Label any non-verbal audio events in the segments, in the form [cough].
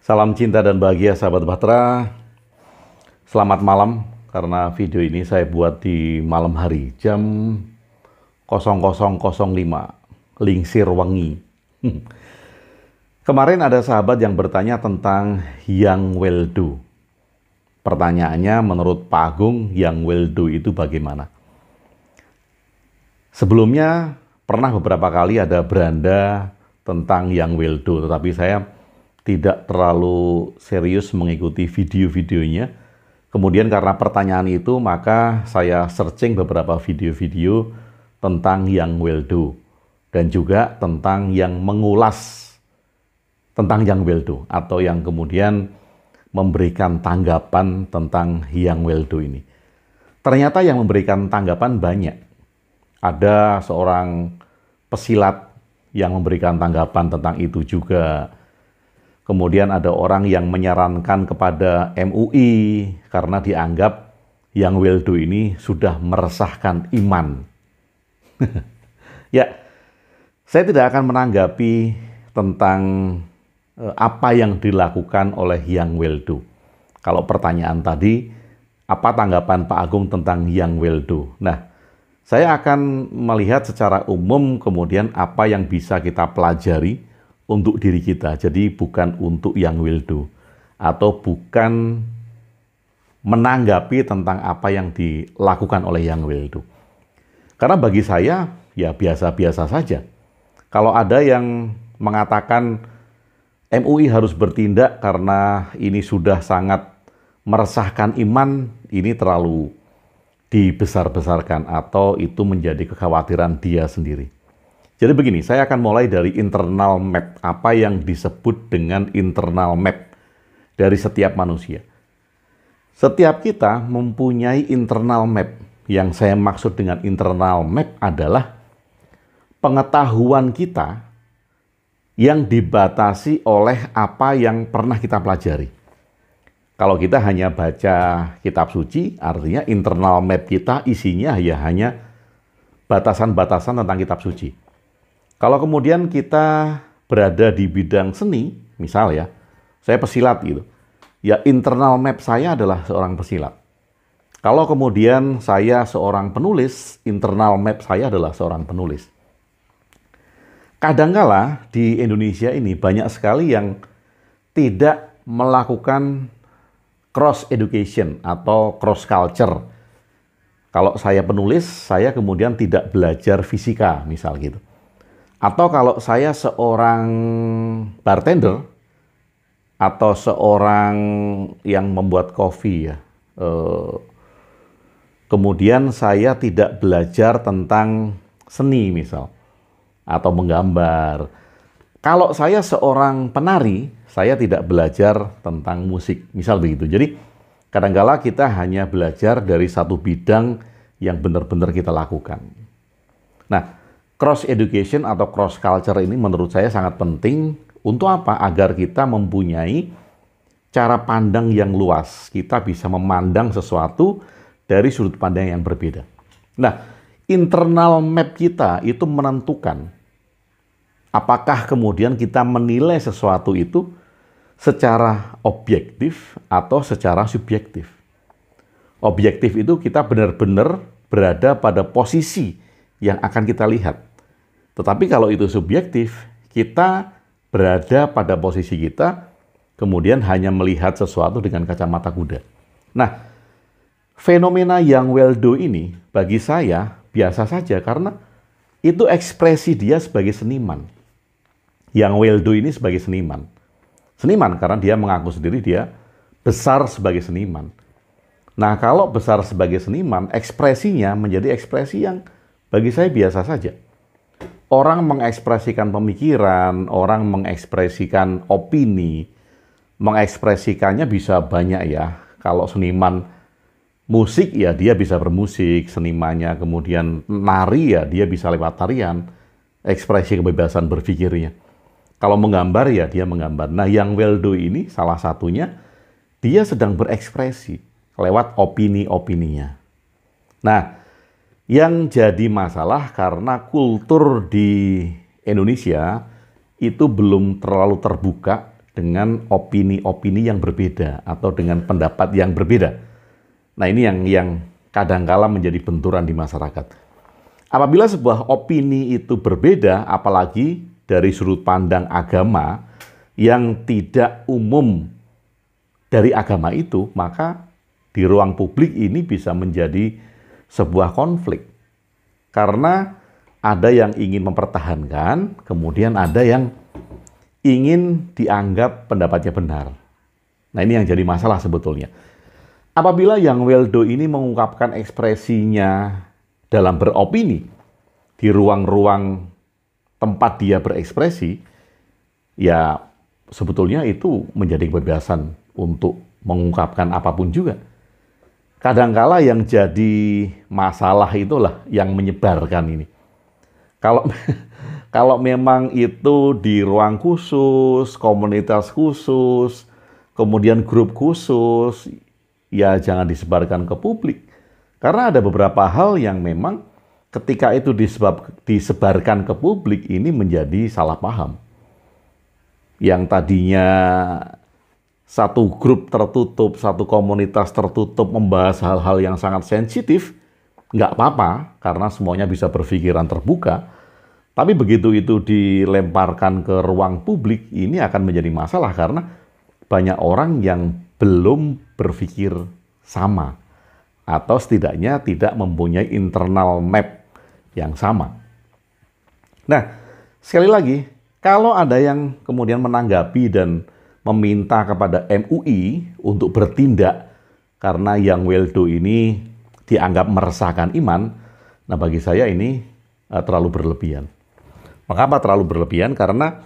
Salam cinta dan bahagia sahabat Bahtera. Selamat malam karena video ini saya buat di malam hari jam 00.05 Lingsir Wangi. [laughs] Kemarin ada sahabat yang bertanya tentang yang Weldo. Pertanyaannya menurut Pak Agung yang Weldo itu bagaimana? Sebelumnya pernah beberapa kali ada beranda tentang yang Wildo, tetapi saya tidak terlalu serius mengikuti video-videonya. Kemudian karena pertanyaan itu, maka saya searching beberapa video-video tentang yang Wildo dan juga tentang yang mengulas tentang yang Wildo atau yang kemudian memberikan tanggapan tentang yang Wildo ini. Ternyata yang memberikan tanggapan banyak ada seorang pesilat yang memberikan tanggapan tentang itu juga. Kemudian ada orang yang menyarankan kepada MUI karena dianggap yang weldo ini sudah meresahkan iman. [laughs] ya, saya tidak akan menanggapi tentang e, apa yang dilakukan oleh Yang weldo. Kalau pertanyaan tadi, apa tanggapan Pak Agung tentang Yang weldo? Nah, saya akan melihat secara umum kemudian apa yang bisa kita pelajari untuk diri kita. Jadi bukan untuk yang will do atau bukan menanggapi tentang apa yang dilakukan oleh yang will do. Karena bagi saya ya biasa-biasa saja. Kalau ada yang mengatakan MUI harus bertindak karena ini sudah sangat meresahkan iman, ini terlalu dibesar-besarkan atau itu menjadi kekhawatiran dia sendiri. Jadi begini, saya akan mulai dari internal map, apa yang disebut dengan internal map dari setiap manusia. Setiap kita mempunyai internal map. Yang saya maksud dengan internal map adalah pengetahuan kita yang dibatasi oleh apa yang pernah kita pelajari. Kalau kita hanya baca kitab suci, artinya internal map kita isinya ya hanya batasan-batasan tentang kitab suci. Kalau kemudian kita berada di bidang seni, misal ya, saya pesilat gitu. Ya internal map saya adalah seorang pesilat. Kalau kemudian saya seorang penulis, internal map saya adalah seorang penulis. Kadangkala di Indonesia ini banyak sekali yang tidak melakukan cross education atau cross culture. Kalau saya penulis, saya kemudian tidak belajar fisika, misal gitu. Atau kalau saya seorang bartender atau seorang yang membuat kopi ya, eh, kemudian saya tidak belajar tentang seni misal atau menggambar. Kalau saya seorang penari, saya tidak belajar tentang musik. Misal begitu. Jadi kadangkala kita hanya belajar dari satu bidang yang benar-benar kita lakukan. Nah, cross education atau cross culture ini menurut saya sangat penting untuk apa? Agar kita mempunyai cara pandang yang luas. Kita bisa memandang sesuatu dari sudut pandang yang berbeda. Nah, internal map kita itu menentukan apakah kemudian kita menilai sesuatu itu secara objektif atau secara subjektif. Objektif itu kita benar-benar berada pada posisi yang akan kita lihat. Tetapi kalau itu subjektif, kita berada pada posisi kita, kemudian hanya melihat sesuatu dengan kacamata kuda. Nah, fenomena yang Weldo ini bagi saya biasa saja karena itu ekspresi dia sebagai seniman. Yang Weldo ini sebagai seniman seniman karena dia mengaku sendiri dia besar sebagai seniman. Nah, kalau besar sebagai seniman, ekspresinya menjadi ekspresi yang bagi saya biasa saja. Orang mengekspresikan pemikiran, orang mengekspresikan opini, mengekspresikannya bisa banyak ya. Kalau seniman musik ya dia bisa bermusik, senimannya kemudian nari ya dia bisa lewat tarian, ekspresi kebebasan berpikirnya. Kalau menggambar ya dia menggambar. Nah yang Weldo ini salah satunya dia sedang berekspresi lewat opini-opininya. Nah yang jadi masalah karena kultur di Indonesia itu belum terlalu terbuka dengan opini-opini yang berbeda atau dengan pendapat yang berbeda. Nah ini yang yang kadangkala menjadi benturan di masyarakat. Apabila sebuah opini itu berbeda, apalagi dari sudut pandang agama yang tidak umum dari agama itu, maka di ruang publik ini bisa menjadi sebuah konflik. Karena ada yang ingin mempertahankan, kemudian ada yang ingin dianggap pendapatnya benar. Nah, ini yang jadi masalah sebetulnya. Apabila yang Weldo ini mengungkapkan ekspresinya dalam beropini di ruang-ruang tempat dia berekspresi, ya sebetulnya itu menjadi kebebasan untuk mengungkapkan apapun juga. Kadangkala yang jadi masalah itulah yang menyebarkan ini. Kalau [laughs] kalau memang itu di ruang khusus, komunitas khusus, kemudian grup khusus, ya jangan disebarkan ke publik. Karena ada beberapa hal yang memang ketika itu disebab, disebarkan ke publik ini menjadi salah paham. Yang tadinya satu grup tertutup, satu komunitas tertutup membahas hal-hal yang sangat sensitif, nggak apa-apa karena semuanya bisa berpikiran terbuka. Tapi begitu itu dilemparkan ke ruang publik, ini akan menjadi masalah karena banyak orang yang belum berpikir sama atau setidaknya tidak mempunyai internal map yang sama. Nah, sekali lagi, kalau ada yang kemudian menanggapi dan meminta kepada MUI untuk bertindak karena yang Weldo ini dianggap meresahkan iman, nah bagi saya ini uh, terlalu berlebihan. Mengapa terlalu berlebihan? Karena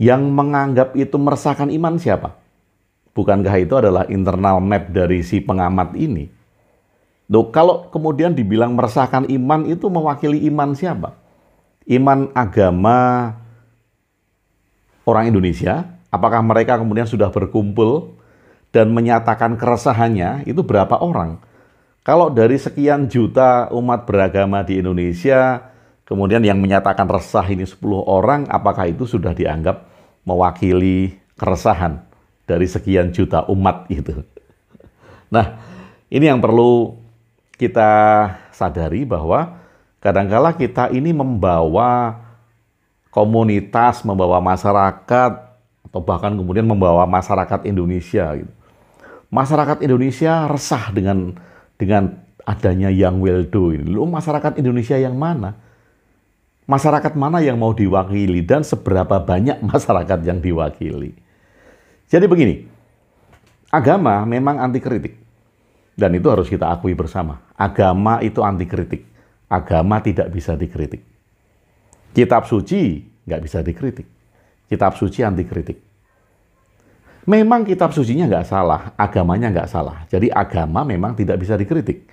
yang menganggap itu meresahkan iman siapa? Bukankah itu adalah internal map dari si pengamat ini? Loh, kalau kemudian dibilang meresahkan iman itu mewakili iman siapa? Iman agama orang Indonesia, apakah mereka kemudian sudah berkumpul dan menyatakan keresahannya itu berapa orang? Kalau dari sekian juta umat beragama di Indonesia, kemudian yang menyatakan resah ini 10 orang, apakah itu sudah dianggap mewakili keresahan dari sekian juta umat itu? Nah, ini yang perlu kita sadari bahwa kadangkala kita ini membawa komunitas, membawa masyarakat, atau bahkan kemudian membawa masyarakat Indonesia. Gitu. Masyarakat Indonesia resah dengan dengan adanya yang Weldo ini. Lu masyarakat Indonesia yang mana? Masyarakat mana yang mau diwakili dan seberapa banyak [laughs] masyarakat yang diwakili? Jadi begini, agama memang anti kritik. Dan itu harus kita akui bersama. Agama itu anti kritik. Agama tidak bisa dikritik. Kitab suci nggak bisa dikritik. Kitab suci anti kritik. Memang kitab sucinya nggak salah, agamanya nggak salah. Jadi agama memang tidak bisa dikritik.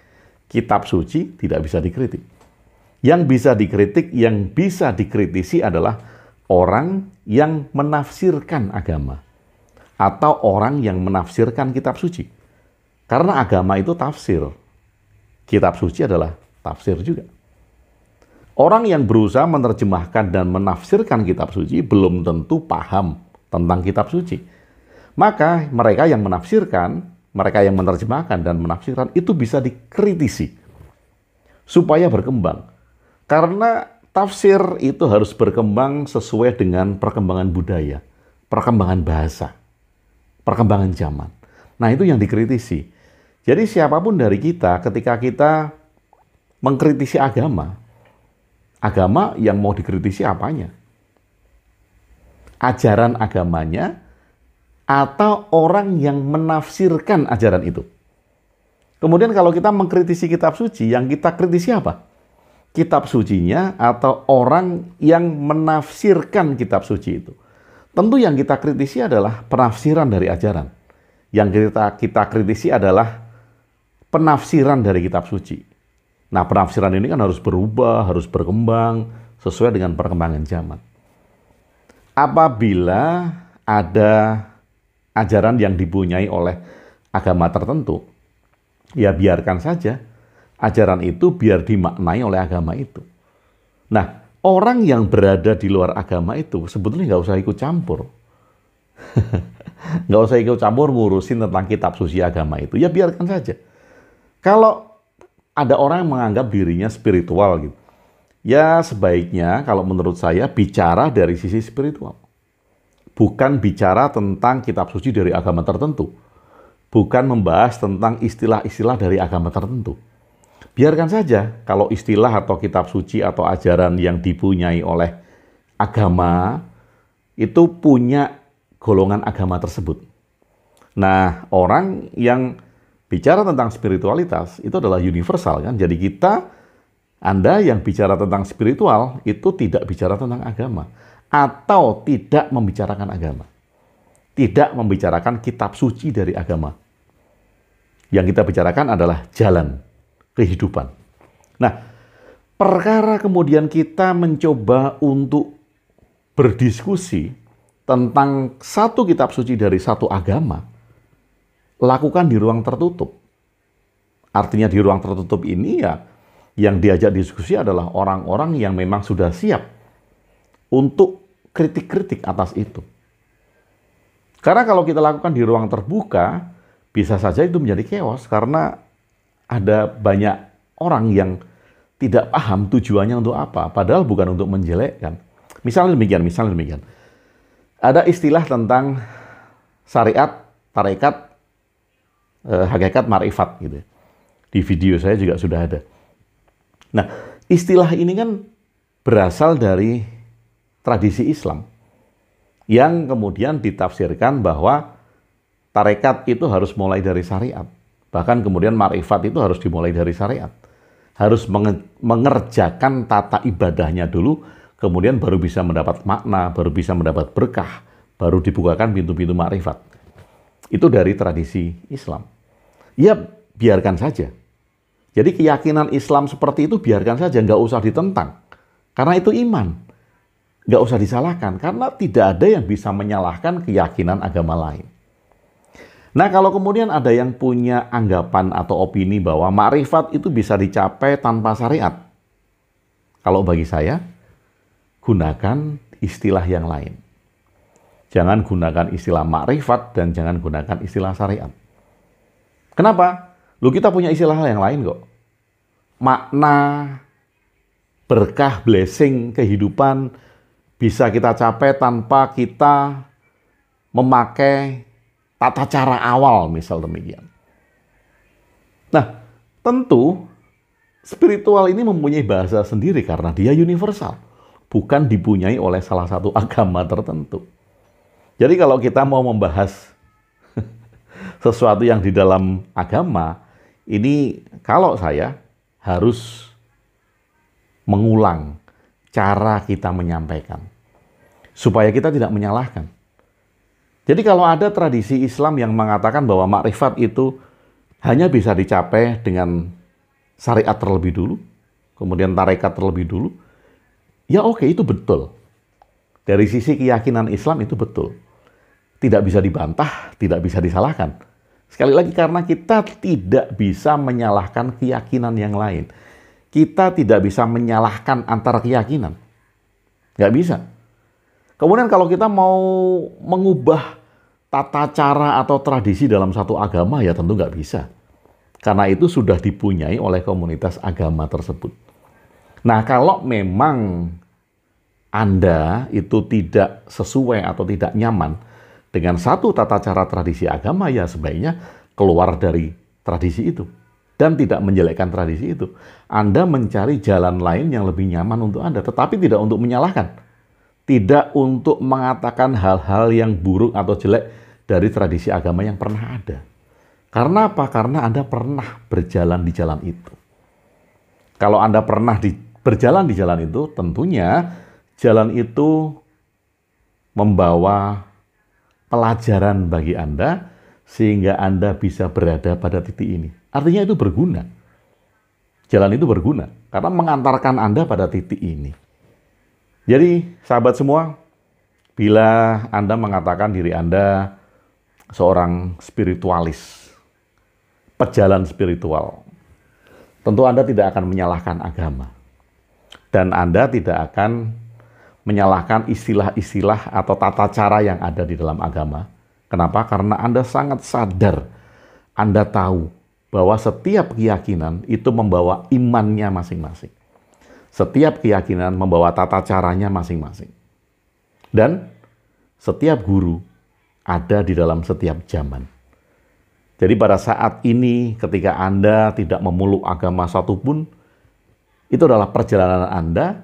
Kitab suci tidak bisa dikritik. Yang bisa dikritik, yang bisa dikritisi adalah orang yang menafsirkan agama atau orang yang menafsirkan kitab suci. Karena agama itu tafsir. Kitab suci adalah tafsir juga. Orang yang berusaha menerjemahkan dan menafsirkan kitab suci belum tentu paham tentang kitab suci. Maka mereka yang menafsirkan, mereka yang menerjemahkan dan menafsirkan itu bisa dikritisi supaya berkembang. Karena tafsir itu harus berkembang sesuai dengan perkembangan budaya, perkembangan bahasa, perkembangan zaman. Nah, itu yang dikritisi. Jadi siapapun dari kita ketika kita mengkritisi agama, agama yang mau dikritisi apanya? Ajaran agamanya atau orang yang menafsirkan ajaran itu? Kemudian kalau kita mengkritisi kitab suci, yang kita kritisi apa? Kitab sucinya atau orang yang menafsirkan kitab suci itu. Tentu yang kita kritisi adalah penafsiran dari ajaran. Yang kita kita kritisi adalah penafsiran dari kitab suci. Nah, penafsiran ini kan harus berubah, harus berkembang sesuai dengan perkembangan zaman. Apabila ada ajaran yang dibunyai oleh agama tertentu, ya biarkan saja ajaran itu biar dimaknai oleh agama itu. Nah, orang yang berada di luar agama itu sebetulnya nggak usah ikut campur. [laughs] nggak usah ikut campur ngurusin tentang kitab suci agama itu. Ya biarkan saja kalau ada orang yang menganggap dirinya spiritual gitu, ya sebaiknya kalau menurut saya bicara dari sisi spiritual. Bukan bicara tentang kitab suci dari agama tertentu. Bukan membahas tentang istilah-istilah dari agama tertentu. Biarkan saja kalau istilah atau kitab suci atau ajaran yang dipunyai oleh agama itu punya golongan agama tersebut. Nah, orang yang bicara tentang spiritualitas itu adalah universal kan. Jadi kita Anda yang bicara tentang spiritual itu tidak bicara tentang agama atau tidak membicarakan agama. Tidak membicarakan kitab suci dari agama. Yang kita bicarakan adalah jalan kehidupan. Nah, perkara kemudian kita mencoba untuk berdiskusi tentang satu kitab suci dari satu agama lakukan di ruang tertutup. Artinya di ruang tertutup ini ya yang diajak diskusi adalah orang-orang yang memang sudah siap untuk kritik-kritik atas itu. Karena kalau kita lakukan di ruang terbuka, bisa saja itu menjadi chaos karena ada banyak orang yang tidak paham tujuannya untuk apa, padahal bukan untuk menjelekkan. Misalnya demikian, misalnya demikian. Ada istilah tentang syariat, tarekat, Eh, hakikat marifat gitu. Ya. Di video saya juga sudah ada. Nah, istilah ini kan berasal dari tradisi Islam yang kemudian ditafsirkan bahwa tarekat itu harus mulai dari syariat. Bahkan kemudian marifat itu harus dimulai dari syariat. Harus mengerjakan tata ibadahnya dulu, kemudian baru bisa mendapat makna, baru bisa mendapat berkah, baru dibukakan pintu-pintu marifat. Itu dari tradisi Islam. Ya biarkan saja. Jadi keyakinan Islam seperti itu biarkan saja, nggak usah ditentang. Karena itu iman. Nggak usah disalahkan, karena tidak ada yang bisa menyalahkan keyakinan agama lain. Nah kalau kemudian ada yang punya anggapan atau opini bahwa makrifat itu bisa dicapai tanpa syariat. Kalau bagi saya, gunakan istilah yang lain jangan gunakan istilah makrifat dan jangan gunakan istilah syariat. Kenapa? Lu kita punya istilah yang lain kok. Makna berkah blessing kehidupan bisa kita capai tanpa kita memakai tata cara awal misal demikian. Nah, tentu spiritual ini mempunyai bahasa sendiri karena dia universal, bukan dipunyai oleh salah satu [laughs] agama tertentu. Jadi kalau kita mau membahas [laughs] sesuatu yang di dalam agama, ini kalau saya harus mengulang cara kita menyampaikan. Supaya kita tidak menyalahkan. Jadi kalau ada tradisi Islam yang mengatakan bahwa makrifat itu hanya bisa dicapai dengan syariat terlebih dulu, kemudian tarekat terlebih dulu, ya oke itu betul. Dari sisi keyakinan Islam itu betul tidak bisa dibantah, tidak bisa disalahkan. Sekali lagi karena kita tidak bisa menyalahkan keyakinan yang lain. Kita tidak bisa menyalahkan antara keyakinan. Nggak bisa. Kemudian kalau kita mau mengubah tata cara atau tradisi dalam satu agama ya tentu nggak bisa. Karena itu sudah dipunyai oleh komunitas agama tersebut. Nah kalau memang Anda itu tidak sesuai atau tidak nyaman, dengan satu tata cara tradisi agama, ya sebaiknya keluar dari tradisi itu dan tidak menjelekkan tradisi itu. Anda mencari jalan lain yang lebih nyaman untuk Anda, tetapi tidak untuk menyalahkan, tidak untuk mengatakan hal-hal yang buruk atau jelek dari tradisi agama yang pernah ada. Karena apa? Karena Anda pernah berjalan di jalan itu. Kalau Anda pernah di, berjalan di jalan itu, tentunya jalan itu membawa pelajaran bagi Anda sehingga Anda bisa berada pada titik ini. Artinya itu berguna. Jalan itu berguna karena mengantarkan Anda pada titik ini. Jadi, sahabat semua, bila Anda mengatakan diri Anda seorang spiritualis, pejalan spiritual, tentu Anda tidak akan menyalahkan agama. Dan Anda tidak akan menyalahkan istilah-istilah atau tata cara yang ada di dalam agama. Kenapa? Karena Anda sangat sadar, Anda tahu bahwa setiap keyakinan itu membawa imannya masing-masing. Setiap keyakinan membawa tata caranya masing-masing. Dan setiap guru ada di dalam setiap zaman. Jadi pada saat ini ketika Anda tidak memeluk agama satupun, itu adalah perjalanan Anda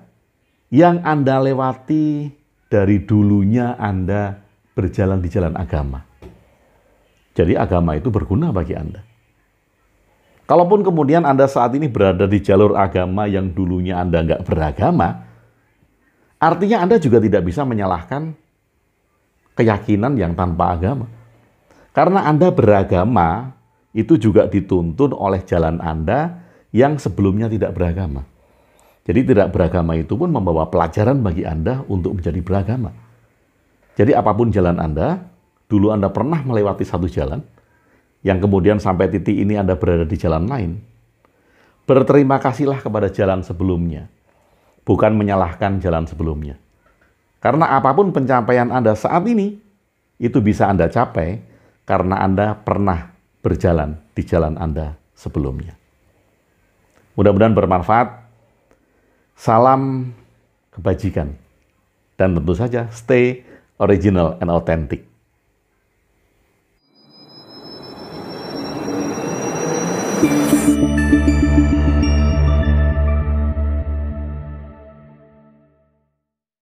yang Anda lewati dari dulunya Anda berjalan di jalan agama. Jadi agama itu berguna bagi Anda. Kalaupun kemudian Anda saat ini berada di jalur agama yang dulunya Anda nggak beragama, artinya Anda juga tidak bisa menyalahkan keyakinan yang tanpa agama. Karena Anda beragama, itu juga dituntun oleh jalan Anda yang sebelumnya tidak beragama. Jadi tidak beragama itu pun membawa pelajaran bagi Anda untuk menjadi beragama. Jadi apapun jalan Anda, dulu Anda pernah melewati satu jalan, yang kemudian sampai titik ini Anda berada di jalan lain. Berterima kasihlah kepada jalan sebelumnya, bukan menyalahkan jalan sebelumnya. Karena apapun pencapaian Anda saat ini, itu bisa Anda capai karena Anda pernah berjalan di jalan Anda sebelumnya. Mudah-mudahan bermanfaat. Salam kebajikan. Dan tentu saja stay original and authentic. thank you